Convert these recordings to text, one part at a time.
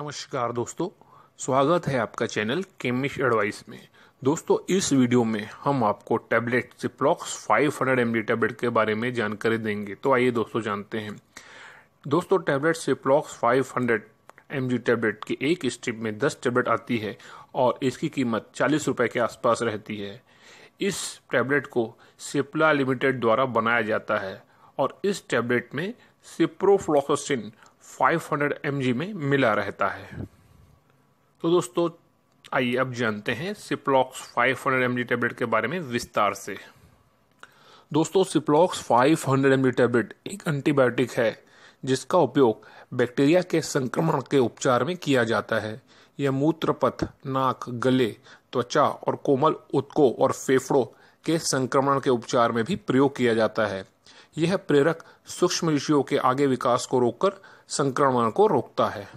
नमस्कार दोस्तों स्वागत है आपका चैनल केमिश एडवाइस में दोस्तों इस वीडियो में हम आपको टैबलेट सिप्लॉक्स 500 हंड्रेड टैबलेट के बारे में जानकारी देंगे तो आइए दोस्तों जानते हैं दोस्तों tablet Ciplox 500 hundred M tablet के एक स्ट्रिप में 10 टैबलेट आती है और इसकी कीमत चालीस रुपये के आसपास रहती है इस टैबलेट को सिप्ला लिमिटेड द्वारा बनाया जाता है और इस टैबलेट में सिप्रोफ्लॉक्सिन 500 mg में मिला रहता है तो दोस्तों आइए अब जानते हैं सिप्लॉक्स 500 mg टैबलेट के बारे में विस्तार से दोस्तों सिप्लॉक्स 500 mg टैबलेट एक एंटीबायोटिक है जिसका उपयोग बैक्टीरिया के संक्रमण के उपचार में किया जाता है यह मूत्रपथ नाक गले त्वचा और कोमल उत्को और फेफड़ों के संक्रमण के उपचार में भी प्रयोग किया जाता है यह प्रेरक सूक्ष्म ऋषियों के आगे विकास को रोककर संक्रमण को रोकता है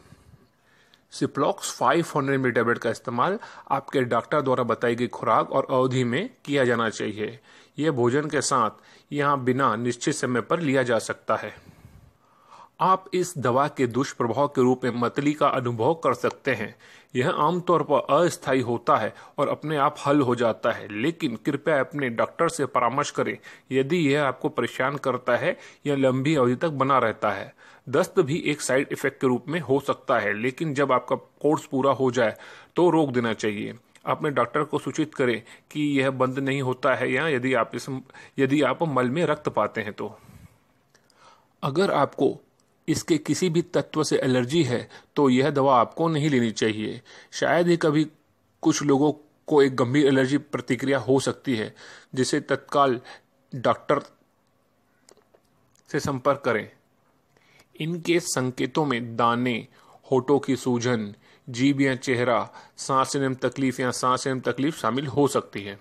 सिप्लॉक्स 500 हंड्रेड टैबलेट का इस्तेमाल आपके डॉक्टर द्वारा बताई गई खुराक और अवधि में किया जाना चाहिए यह भोजन के साथ यहाँ बिना निश्चित समय पर लिया जा सकता है आप इस दवा के दुष्प्रभाव के रूप में मतली का अनुभव कर सकते हैं यह आमतौर पर अस्थायी होता है और अपने आप हल हो जाता है लेकिन कृपया अपने डॉक्टर से परामर्श करें यदि यह आपको परेशान करता है या लंबी अवधि तक बना रहता है दस्त भी एक साइड इफेक्ट के रूप में हो सकता है लेकिन जब आपका कोर्स पूरा हो जाए तो रोक देना चाहिए अपने डॉक्टर को सूचित करें कि यह बंद नहीं होता है या यदि आप इस यदि आप मल में रक्त पाते हैं तो अगर आपको इसके किसी भी तत्व से एलर्जी है तो यह दवा आपको नहीं लेनी चाहिए शायद ही कभी कुछ लोगों को एक गंभीर एलर्जी प्रतिक्रिया हो सकती है जिसे तत्काल डॉक्टर से संपर्क करें इनके संकेतों में दाने होठों की सूजन जीभ या चेहरा सांस लेने में तकलीफ या सांस लेने में तकलीफ शामिल हो सकती है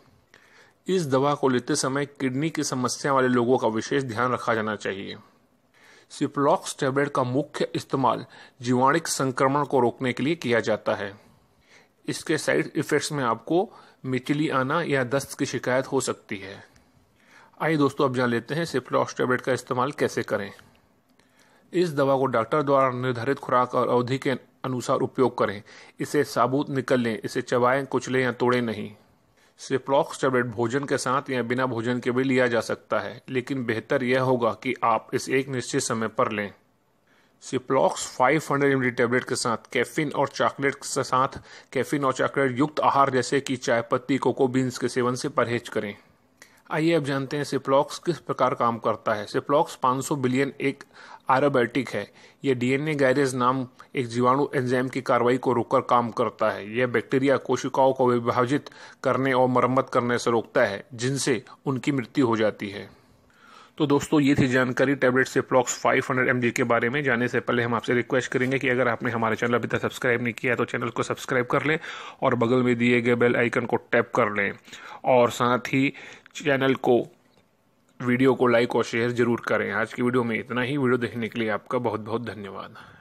इस दवा को लेते समय किडनी की समस्या वाले लोगों का विशेष ध्यान रखा जाना चाहिए सिप्लॉक्स टैबलेट का मुख्य इस्तेमाल जीवाणिक संक्रमण को रोकने के लिए किया जाता है इसके साइड इफेक्ट्स में आपको मिचली आना या दस्त की शिकायत हो सकती है आइए दोस्तों अब जान लेते हैं सिप्लॉक्स टैबलेट का इस्तेमाल कैसे करें इस दवा को डॉक्टर द्वारा निर्धारित खुराक और अवधि के अनुसार उपयोग करें इसे साबुत निकल लें इसे चबाएं कुचलें या तोड़ें नहीं सिप्लॉक्स टेबलेट टैबलेट भोजन के साथ या बिना भोजन के भी लिया जा सकता है लेकिन बेहतर यह होगा कि आप इस एक निश्चित समय पर लें सिप्लॉक्स 500 हंड्रेड टैबलेट के साथ कैफीन और चॉकलेट के साथ कैफीन और चॉकलेट युक्त आहार जैसे कि चाय पत्ती कोको बीन्स के सेवन से परहेज करें आइए अब जानते हैं सिप्लॉक्स किस प्रकार काम करता है सिप्लॉक्स 500 बिलियन एक आरोबैटिक है यह डीएनए गैरेज नाम एक जीवाणु एंजाइम की कार्रवाई को रोककर काम करता है यह बैक्टीरिया कोशिकाओं को विभाजित करने और मरम्मत करने से रोकता है जिनसे उनकी मृत्यु हो जाती है तो दोस्तों ये थी जानकारी टैबलेट से प्लॉक्स 500 हंड्रेड के बारे में जाने से पहले हम आपसे रिक्वेस्ट करेंगे कि अगर आपने हमारा चैनल अभी तक सब्सक्राइब नहीं किया तो चैनल को सब्सक्राइब कर लें और बगल में दिए गए बेल आइकन को टैप कर लें और साथ ही चैनल को वीडियो को लाइक और शेयर जरूर करें आज की वीडियो में इतना ही वीडियो देखने के लिए आपका बहुत बहुत धन्यवाद